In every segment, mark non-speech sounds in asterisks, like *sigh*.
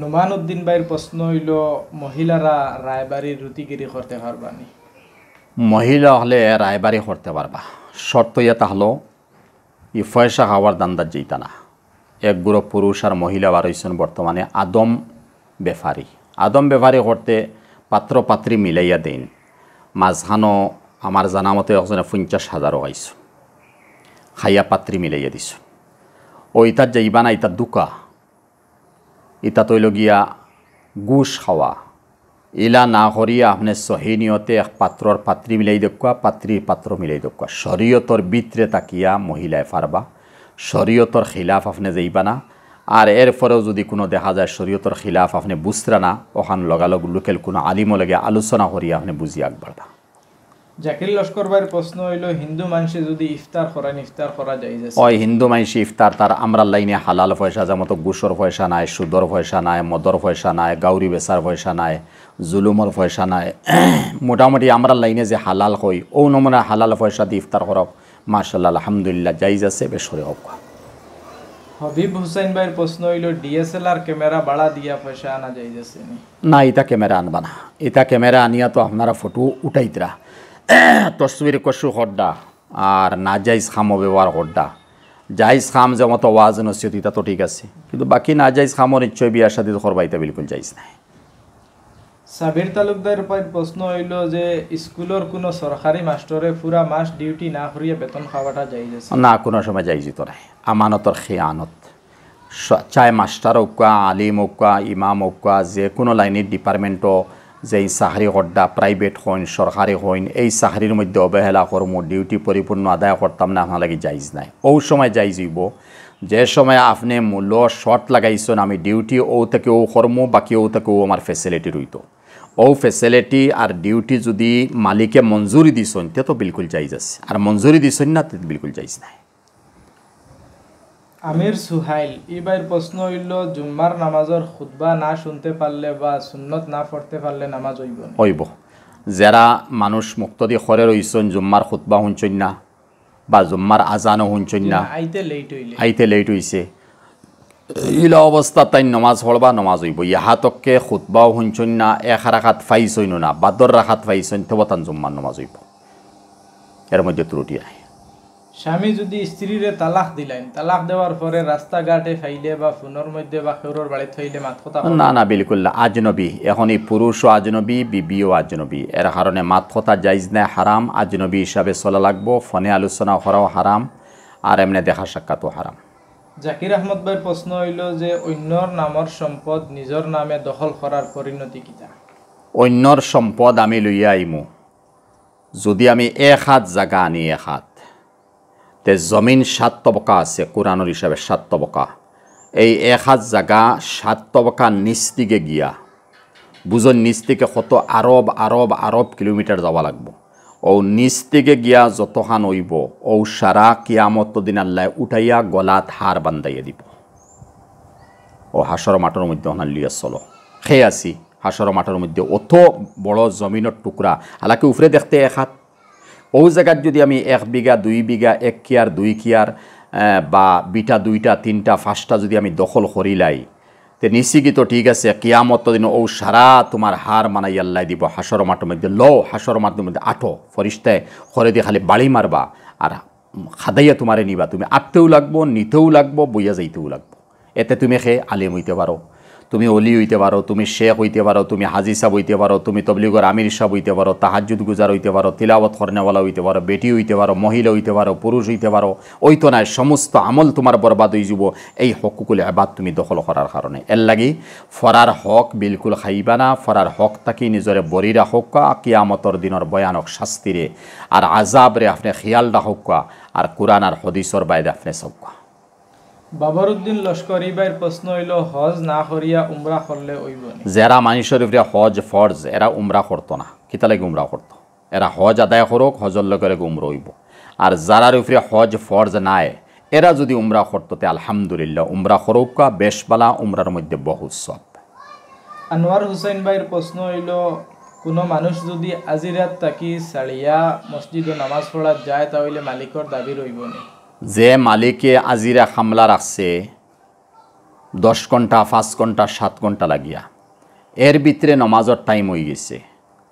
নোমান উদ্দিন ভাইয়ের প্রশ্ন হইল মহিলারা রায়বাড়ির রুতিগিরি করতে পারবানি মহিলা হলে রায়বাড়ি করতে পারবা শর্ত ইয়েতা হলো ই ফয়সা হাওয়ার দান্দার যেইতা না এক গুরো পুরুষ আর মহিলা বার হয়েছেন বর্তমানে আদম বেফারি আদম বেফারি করতে পাত্র পাত্রী মিলাইয়া দিন মাঝখানো আমার জানা মতো একজনে পঞ্চাশ হাজারও আইস খাইয়া পাত্রী মিলাইয়া দিছ ও ইতার যাইবা না ইতার দুকা ইতা তৈল গিয়া গুস খাওয়া ইলা না হরিয়া আপনি সহিনিয়তে এক পাত্রর পাত্রী মিলাই দেখুয়া পাত্রীর পাত্র মিলাই দেখুয়া শরীয়তর বিত্রে তাকিয়া মহিলায় ফারবা শরীয়তর খিলাফ আপনি যাইবা না আর এরপরেও যদি কোনো দেখা যায় শরীয়তর খিলাফ আপনি বুসরা না ওখান লগালগ লোকেল কোনো আলিমলগে আলোচনা করিয়া আপনি বুঝিয়া আগবাড়া জাকির লস্কর ভাইয়ের প্রশ্ন হইল হিন্দু মানুষে যদি ইফতার করেন ইফতার করা যায় ওই হিন্দু মানুষে ইফতার তার আমরা লাইনে হালাল পয়সা যেমন গুসর পয়সা নাই সুদর পয়সা নাই মদর পয়সা নাই গাউরি বেসার পয়সা নাই জুলুমর পয়সা নাই *clears throat* মোটামুটি আমরা লাইনে যে হালাল হই ও নমুনে হালাল পয়সা দিয়ে ইফতার করব মার্শাল্লাহ আলহামদুলিল্লাহ যাইজ আছে বেশ করে হোক হবিব হুসেন ভাইয়ের প্রশ্ন হইল ডিএসএলআর ক্যামেরা বাড়া দিয়া পয়সা আনা আছে না এটা ক্যামেরা আনবা না এটা ক্যামেরা আনিয়া তো আপনারা ফটো উঠাইতরা তসবির কষু হড্ডা আর না জাইজ খামও ব্যবহার হড্ডা জাইজ খাম যেমন তো ওয়াজ নসিহত ইতা তো ঠিক আছে কিন্তু বাকি না জাইজ খামও নিশ্চয় বিয়ার সাথে খরবাইতা বিলকুল জাইজ নাই সাবির তালুকদার প্রশ্ন হইল যে স্কুলের কোনো সরকারি মাস্টরে পুরা মাস ডিউটি না করিয়া বেতন খাওয়াটা যাই না কোনো সময় যাই যেত না আমানতর খেয়ানত চাই মাস্টার হোক আলিম হোক ইমাম হোক যে কোনো লাইনের ডিপার্টমেন্টও যে এই চাকরি কর্তা প্রাইভেট হইন সরকারি হইন এই চাকরির মধ্যে অবহেলা করমু ডিউটি পরিপূর্ণ আদায় করতাম না মানে আপনার লাগে যাইজ নাই ও সময় যাইজ হইব যে সময় আপনি মূল্য শর্ট লাগাইছেন আমি ডিউটি ও থেকে ও কর্মু বাকি ও থেকে ও আমার ফেসিলিটি রইত ও ফেসিলিটি আর ডিউটি যদি মালিকে মঞ্জুরি দিছেন তে তো বিলকুল যাইজ আছে আর মঞ্জুরি দিছেন না তে বিলকুল যাইজ নাই আমির সুহাইল এবার প্রশ্ন হইল জুম্মার নামাজের খুতবা না শুনতে পারলে বা সুন্নত না পড়তে পারলে নামাজ হইব হইব যারা মানুষ দি হরে রইছেন জুম্মার খুতবা শুনছেন না বা জুম্মার আজানও শুনছেন না আইতে লেট হইলে আইতে লেট হইছে ইলা অবস্থা তাই নমাজ হড়বা নমাজ হইব ইহাতককে খুতবাও শুনছন না এক রাখাত ফাইছইন না বাদর রাখাত ফাইছইন তবতান জুম্মার নমাজ হইব এর মধ্যে ত্রুটি আয় স্বামী যদি স্ত্রীরে তালাক দিলেন তালাক দেওয়ার পরে রাস্তাঘাটে ফাইলে বা ফোনের মধ্যে বা খেউরোর বাড়িতে ফাইলে মাত কথা না না বিলকুল আজনবী এখন এই ও আজনবী বিবিও আজনবী এর কারণে মাত কথা যাইজ না হারাম আজনবী হিসাবে চলা লাগবো ফোনে আলোচনা করাও হারাম আর এমনি দেখা সাক্ষাৎও হারাম জাকির আহমদ ভাইয়ের প্রশ্ন হইল যে অন্যর নামর সম্পদ নিজের নামে দখল করার পরিণতি কিতা অন্যর সম্পদ আমি লইয়া আইমু যদি আমি এক হাত জায়গা আনি এক হাত তে জমিন সাত তবকা আছে কোরআনুর হিসাবে সাত তবকা এই এক হাত জাগা সাত তবকা নিচ দিকে গিয়া বুজন নিচ থেকে কত আরব আরব আরব কিলোমিটার যাওয়া লাগবো ও নিচ থেকে গিয়া যতখান হইব ও সারা কিয়ামত দিন আল্লাহ উঠাইয়া গলাত হার বান্ধাইয়া দিব ও হাসর মাঠের মধ্যে ওনার লিয়া চলো খেয়ে আসি হাসর মাঠের মধ্যে অত বড় জমিনের টুকরা হালাকি উফরে দেখতে এক হাত বহু জায়গার যদি আমি এক বিঘা দুই বিঘা এক কিয়ার দুই কিয়ার বা বিটা দুইটা তিনটা ফাঁসটা যদি আমি দখল করিলাই তে নিশ্চিত ঠিক আছে কিয়ামত দিন ও সারা তোমার হার মানাই আল্লাহ দিব হাসর মাটোর মধ্যে ল হাসর মাটোর মধ্যে আঠো ফরিস্তায় খরে দিয়ে খালি বাড়ি মারবা আর খাদাইয়া তোমারে নিবা তুমি আঁটতেও লাগবো নিতেও লাগবো বইয়া যাইতেও লাগবো এতে তুমি খে আলিম হইতে পারো তুমি অলি হইতে পারো তুমি শেখ হইতে পারো তুমি হাজি সাহ হইতে পারো তুমি তবলিগর আমির সাহ হইতে পারো তাহাজুদ গুজার হইতে পারো তিলাবত হরনেওয়ালা হইতে পারো বেটি হইতে পারো মহিলা হইতে পারো পুরুষ হইতে পারো ওই তো নয় সমস্ত আমল তোমার বরবাদ হয়ে যাব এই হকুকুল আবাদ তুমি দখল করার কারণে এর লাগি ফরার হক বিলকুল খাইবা না ফরার হক তাকে নিজরে বরি রাখক কিয়ামতর দিনের ভয়ানক শাস্তিরে আর আজাবরে আপনি খেয়াল রাখক আর কোরআন আর হদিসর বাইরে আপনি সবকা বাবরউদ্দিন লস্করি ভাইয়ের প্রশ্ন হইল হজ না করিয়া উমরা করলে ওইব যারা মানি শরীফরে হজ ফরজ এরা উমরা করতো না কিতা লাগে উমরা করতো এরা হজ আদায় করুক হজর লগে উমরা হইব আর যারার উপরে হজ ফরজ নাই এরা যদি উমরা করতোতে আলহামদুলিল্লাহ উমরা খরৌকা বেশবালা উমরার মধ্যে বহু সব আনোয়ার হুসাইন ভাইয়ের প্রশ্ন হইল কোনো মানুষ যদি আজিরাত তাকি সাড়িয়া মসজিদে নামাজ পড়া যায় তাহলে মালিকর দাবি রইব না যে মালিকে আজিরা হামলা রাখছে দশ ঘন্টা পাঁচ ঘন্টা সাত ঘন্টা লাগিয়া এর ভিতরে নমাজর টাইম হয়ে গেছে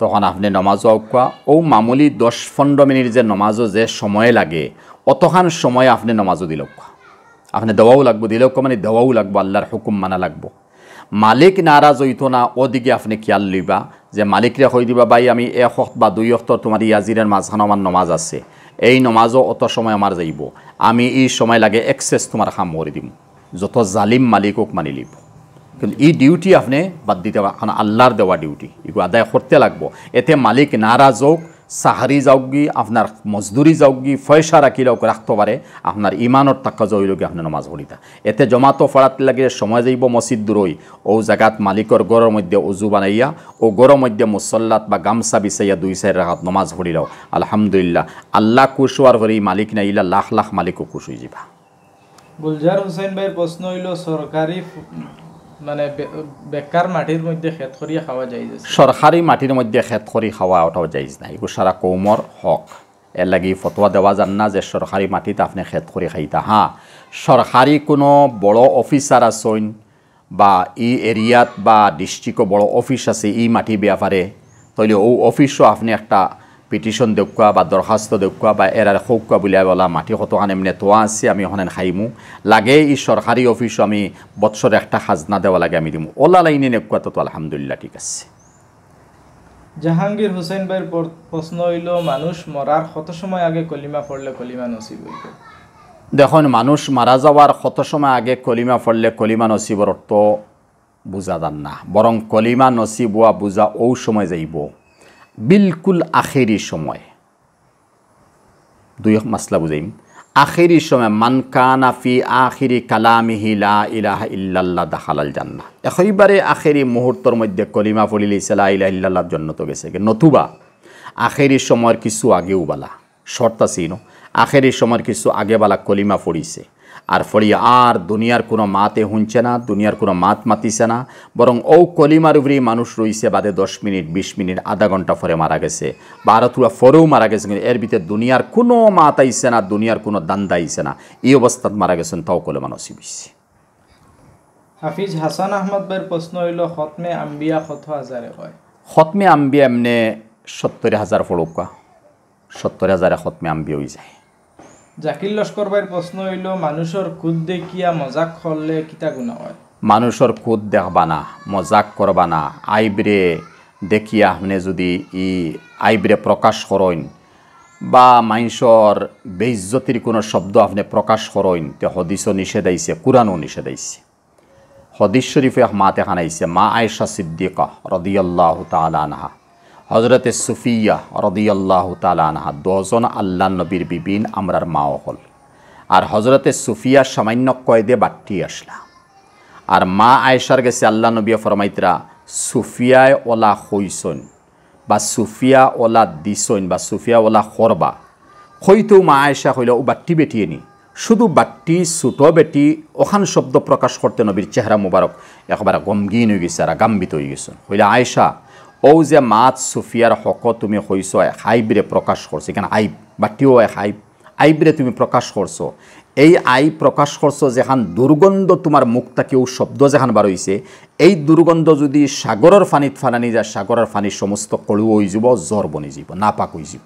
তখন আপনি নমাজও আউকা ও মামুলি দশ পনেরো মিনিট যে নমাজও যে সময় লাগে অতখান সময় আপনি নমাজও দিল আপনি দেওয়াও লাগবো দিলেও মানে দেওয়াও লাগবো আল্লাহর হুকুম মানা লাগবো মালিক নারাজ হইত না ওদিকে আপনি খেয়াল লইবা যে মালিকরা হই দিবা ভাই আমি এক হক বা দুই হক্ত তোমার ইয়াজিরের মাঝখানে আমার নমাজ আছে এই নমাজও অত সময় আমার যাইব আমি এই সময় লাগে এক্সেস তোমার খাম মরি দিম যত জালিম মালিকক মানি লিব কিন্তু ই ডিউটি আপনি বাদ দিতে পারেন আল্লাহর দেওয়া ডিউটি এগুলো আদায় করতে লাগবো এতে মালিক নারাজ হোক সাহারি যাওগি আপনার মজদুরি যাওগি ফয়সা লোক রাখতে পারে আপনার ইমানর জয় লোক আপনার নমাজ ভরিতা এতে তো ফড়াতে লাগে সময় যাইব মসজিদ দূরই ও জাগাত মালিকর গড়ের মধ্যে উজু বানাইয়া ও গড়ের মধ্যে মুসল্লাত বা গামছা বিছাইয়া দুই সাইড রাখাত নমাজ লও আলহামদুলিল্লাহ আল্লাহ কুশ ভরি মালিক নাইলা লাখ লাখ মালিকও কুশ হয়ে যাবা গুলজার হুসেন ভাইয়ের প্রশ্ন হইল সরকারি মানে বেকার মাটির মধ্যে খেত করিয়া খাওয়া যায় সরকারি মাটির মধ্যে খেত করি খাওয়া ওটাও যাইজ না এগুলো সারা কৌমর হক এর লাগি ফটোয়া দেওয়া যান না যে সরকারি মাটিতে আপনি খেত করে খাইতা হ্যাঁ সরকারি কোনো বড় অফিসার আসইন বা ই এরিয়াত বা ডিস্ট্রিক্ট বড় অফিস আছে ই মাটি ব্যাপারে তাহলে ও অফিসও আপনি একটা পিটিশন দেখুয়া বা দরখাস্ত দেখুয়া বা এরার সৌকুয়া বুলিয়াই বলা মাটি কতখান এমনি তোয়া আছে আমি ওখানে খাইমু লাগে এই সরকারি অফিচো আমি বৎসরে একটা খাজনা দেওয়া লাগে আমি দিমু ওলা লাইনে নেকুয়া তত আলহামদুলিল্লাহ ঠিক আছে জাহাঙ্গীর হোসেন ভাইয়ের প্রশ্ন হইল মানুষ মরার কত সময় আগে কলিমা পড়লে কলিমা নসিব দেখোন দেখুন মানুষ মারা যাওয়ার কত সময় আগে কলিমা পড়লে কলিমা নসিবর অর্থ বুঝা দান না বরং কলিমা নসিব হওয়া বুঝা ও সময় যাইব বিলকুল আখেরি সময় দুই মাসলা বুঝাইম আখেরি সময় মানকানা ফি আখিরি কালামিহি লা ইলাহা ইল্লাল্লাহ দাখালাল জান্না একেবারে আখেরি মুহূর্তর মধ্যে কলিমা ফলিল ইসলা ইলাহ ইল্লাল্লাহর জন্য তো গেছে নতুবা আখেরি সময়ের কিছু আগেও বালা শর্ত আছিল আখেরি সময়ের কিছু আগে বালা কলিমা ফড়িছে আর ফলি আর দুনিয়ার কোনো মাতে হুঁচে না দুনিয়ার কোনো মাত মাতিছে না বরং ও কলিমার উপরেই মানুষ রইছে বাদে দশ মিনিট বিশ মিনিট আধা ঘন্টা পরে মারা গেছে বা আরো তুরা ফরেও মারা গেছে কিন্তু এর ভিতরে দুনিয়ার কোনো মাত আইসে না দুনিয়ার কোনো দান্দা আইসে না এই অবস্থাত মারা গেছেন তাও কলে মানুষ বিশ্বে হাফিজ হাসান আহমদ ভাইয়ের প্রশ্ন হইল খতমে আম্বিয়া কত হাজারে হয় খতমে আম্বিয়া এমনি সত্তর হাজার ফলকা সত্তর হাজারে খতমে আম্বিয়া হয়ে যায় জাকির লস্কর ভাইয়ের প্রশ্ন হইল মানুষের খুদ দেখিয়া মজাক করলে কিতা গুণা হয় মানুষের খুদ দেখবা না মজাক করবা না আইবরে দেখিয়া মানে যদি ই আইবরে প্রকাশ করেন বা মাইনসর বেইজ্জতির কোনো শব্দ আপনি প্রকাশ করেন তে হদিস নিষেধ আইসে কোরআনও নিষেধ আইসে হদিস শরীফে মাতে খানাইছে মা আয়সা সিদ্দিকা রদিয়াল্লাহ তালা আনহা হজরতে সুফিয়া রদিয়াল্লাহ তালানহা দশজন আল্লাহ নবীর বিবিন আমরার মাও হল আর হজরতে সুফিয়া সামান্য কয়েদে বাট্টি আসলা আর মা আয়েশার গেছে আল্লাহ নবী ফরমাইতরা সুফিয়ায় ওলা হইসন বা সুফিয়া ওলা দিসন বা সুফিয়া ওলা হরবা হইতো মা আয়েশা হইল ও বাট্টি বেটিয়ে নি শুধু বাট্টি ছোটো বেটি ওখান শব্দ প্রকাশ করতে নবীর চেহারা মুবারক একবার গমগিন হয়ে গেছে আর গাম্বিত হয়ে গেছে হইলে আয়েশা ও যে মাত সুফিয়ার হক তুমি হইছ হাইবরে প্রকাশ করছো এখানে আইব বাটিও এক হাইব আইবরে তুমি প্রকাশ করছো এই আই প্রকাশ করছো যেখান দুর্গন্ধ তোমার মুখ থেকেও শব্দ যেখান বার এই দুর্গন্ধ যদি সাগরের ফানিত ফানানি যায় সাগরের ফানি সমস্ত কলু হয়ে যাব জ্বর বনি যাব নাপাক হয়ে যাব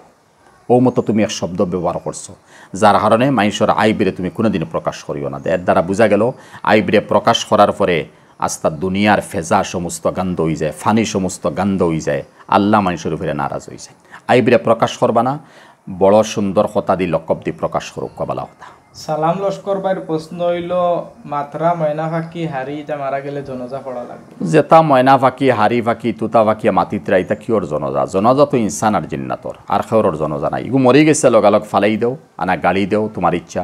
ও মতো তুমি এক শব্দ ব্যবহার করছো যার কারণে মানুষের আইবিরে তুমি কোনোদিন প্রকাশ করিও না এর দ্বারা বোঝা গেল আইবিরে প্রকাশ করার পরে আস্তা দুনিয়ার ফেজা সমস্ত গান্ধ হয়ে যায় ফানি সমস্ত গান্ধ হয়ে যায় আল্লাহ মানুষের উপরে নারাজ হয়ে যায় আইবিরা প্রকাশ করবানা না বড় সুন্দর হতা দি লকব দি প্রকাশ করুক কবালা হতা সালাম লস্কর ভাইয়ের প্রশ্ন হইল মাত্রা ময়না ফাঁকি হারি যা মারা গেলে জনজা পড়া লাগবে যেটা ময়না ফাঁকি হারি ফাঁকি তুতা ফাঁকি মাতিত রাইতা কিওর জনজা জনজা তো ইনসান আর জিন্নাতর আর খেয়র জনজা নাই ইগু মরি গেছে লগালগ ফালাই দেও আনা গালি দেও তোমার ইচ্ছা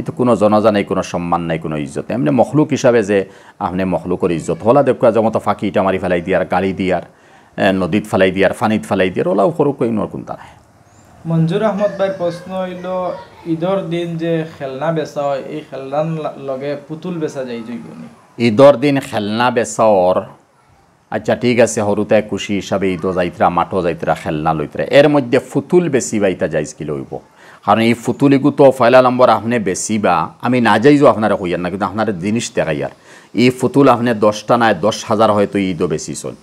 ই তো কোনো জনাজা নাই কোনো সম্মান নাই কোনো ইজ্জত এমনি মখলুক হিসাবে যে আপনি মখলুকর ইজ্জত হলা দেখুয়া মতো ফাঁকি ইটা মারি ফেলাই দিয়ার গালি দিয়ার নদীত ফেলাই দিয়ার ফানিত ফেলাই দিয়ার ওলাও সরু কই নোর কোনটা নাই মঞ্জুর আহমদ ভাইয়ের প্রশ্ন হইল ঈদর দিন যে খেলনা বেচা হয় এই খেলনার লগে পুতুল বেচা যাই জৈবনী ঈদর দিন খেলনা বেচাওর আচ্ছা ঠিক আছে হরুতে খুশি হিসাবে ঈদও যাইতরা মাঠও যাইতরা খেলনা লইতরা এর মধ্যে ফুতুল বেশি ইতা যাইজ কি লইব কারণ এই ফুতুলিগু তো ফয়লা নম্বর আপনি বেশি বা আমি না যাইজো আপনারা হইয়ার না কিন্তু আপনার জিনিস দেখাইয়ার এই ফুতুল আপনি দশটা নাই দশ হাজার হয়তো ঈদও বেশি চল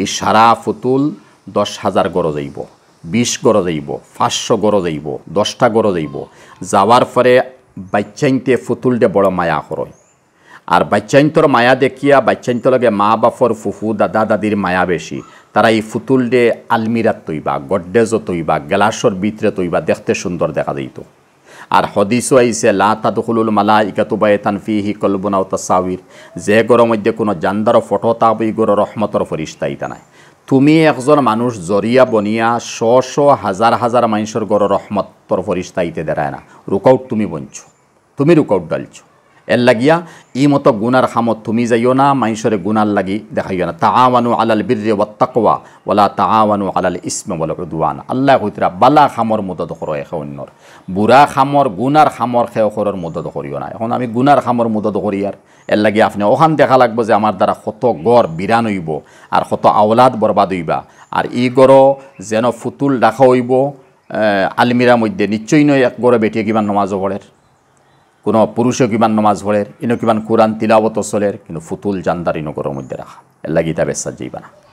এই সারা ফুতুল দশ হাজার গড় যাইব বিশ গড় যাইব পাঁচশো গড় যাইব দশটা গড় যাইব যাওয়ার পরে বাচ্চাইতে ফুতুলটা বড় মায়া করয় আর বাচ্চাঞ্চর মায়া দেখিয়া লগে মা বাপর ফুফু দাদা দাদির মায়া বেশি তারা এই ফুতুল ডে আলমিরাত তৈবা গড্ডেজও তৈবা গ্লাসর বিতরে তৈবা দেখতে সুন্দর দেখা দিত আর হদিসও আইসে লা তাদুকুলুল মালা ইকাতুবায় তানফিহি কলবুনাও তাসাউির যে গর মধ্যে কোনো জান্দার ফটো তাবই গর রহমতর ফরিস্তাই নাই তুমি একজন মানুষ জরিয়া বনিয়া শ শ হাজার হাজার মানুষের গর রহমতর ফরিস্তাইতে দেরায় না রুকআউট তুমি বঞ্চ তুমি রুকআউট ডালছো এর লাগিয়া ই মতো গুনার খামত তুমি যাইও না মাইসরে গুনার লাগি দেখাইও না তাওয়ানু আলাল বীর্য ও তাকওয়া ওলা তাওয়ানু আলাল ইসমে বলে উদুয়ান আল্লাহ হইতরা বালা খামর মদত করো এখে অন্যর বুড়া খামর গুনার খামর খেয়ে খরর মদত করিও না এখন আমি গুনার খামর মদত করি আর এর লাগি আপনি ওখান দেখা লাগবো যে আমার দ্বারা কত গড় বিরান হইব আর কত আওলাদ বরবাদ হইবা আর ই গড় যেন ফুতুল রাখা হইব আলমিরা মধ্যে নিশ্চয়ই নয় এক গড়ে বেটিয়ে কিমান নমাজ পড়ের কোনো পুরুষে কিমান নমাজ ভরের ইনো কিমান কোরআন তিলাবত চলের কিন্তু ফুতুল জান্দার ইনো মধ্যে রাখা এর লাগি তা বেসার